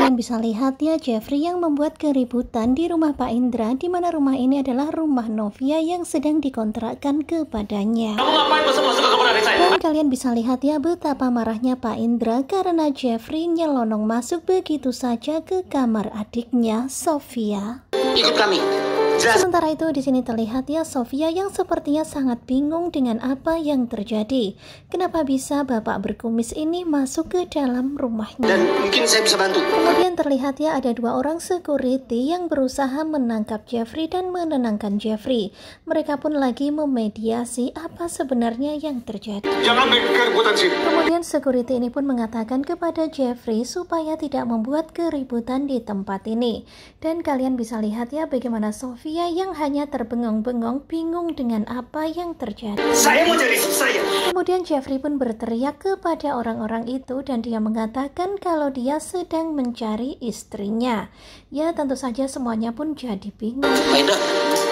kalian bisa lihat ya Jeffrey yang membuat keributan di rumah Pak Indra di mana rumah ini adalah rumah Novia yang sedang dikontrakkan kepadanya. Dan kalian bisa lihat ya betapa marahnya Pak Indra karena Jeffrey nyelonong masuk begitu saja ke kamar adiknya Sofia. Ikut kami. Sementara itu di sini terlihat ya Sofia yang sepertinya sangat bingung dengan apa yang terjadi. Kenapa bisa bapak berkumis ini masuk ke dalam rumahnya? Dan mungkin saya bisa bantu. Kemudian terlihat ya ada dua orang security yang berusaha menangkap Jeffrey dan menenangkan Jeffrey. Mereka pun lagi memediasi apa sebenarnya yang terjadi. Jangan Kemudian security ini pun mengatakan kepada Jeffrey supaya tidak membuat keributan di tempat ini. Dan kalian bisa lihat ya bagaimana Sofia ia yang hanya terbengong-bengong bingung dengan apa yang terjadi. Saya mau cari saya. Kemudian Jeffrey pun berteriak kepada orang-orang itu dan dia mengatakan kalau dia sedang mencari istrinya. Ya tentu saja semuanya pun jadi bingung. Maida,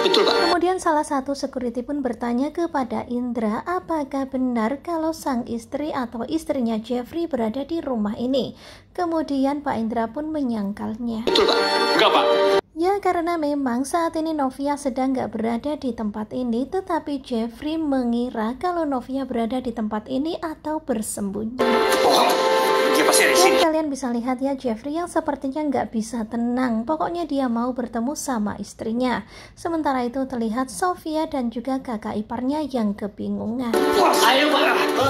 betul Pak. Kemudian salah satu security pun bertanya kepada Indra apakah benar kalau sang istri atau istrinya Jeffrey berada di rumah ini. Kemudian Pak Indra pun menyangkalnya. Betul Pak, enggak Pak. Ya karena memang saat ini Novia sedang gak berada di tempat ini tetapi Jeffrey mengira kalau Novia berada di tempat ini atau bersembunyi. Oh, dan ya, kalian bisa lihat ya Jeffrey yang sepertinya gak bisa tenang. Pokoknya dia mau bertemu sama istrinya. Sementara itu terlihat Sofia dan juga kakak iparnya yang kebingungan. Ayo marah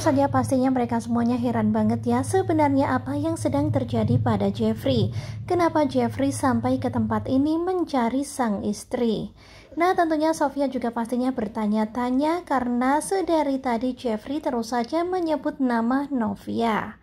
saja pastinya mereka semuanya heran banget ya sebenarnya apa yang sedang terjadi pada Jeffrey. Kenapa Jeffrey sampai ke tempat ini mencari sang istri? Nah tentunya Sofia juga pastinya bertanya-tanya karena sedari tadi Jeffrey terus saja menyebut nama Novia.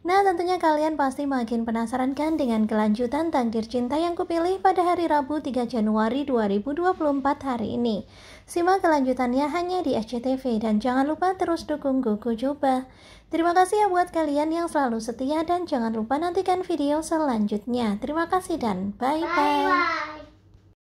Nah, tentunya kalian pasti makin penasaran kan dengan kelanjutan takdir cinta yang kupilih pada hari Rabu 3 Januari 2024 hari ini. Simak kelanjutannya hanya di SCTV dan jangan lupa terus dukung Gogo Coba. Terima kasih ya buat kalian yang selalu setia dan jangan lupa nantikan video selanjutnya. Terima kasih dan bye-bye.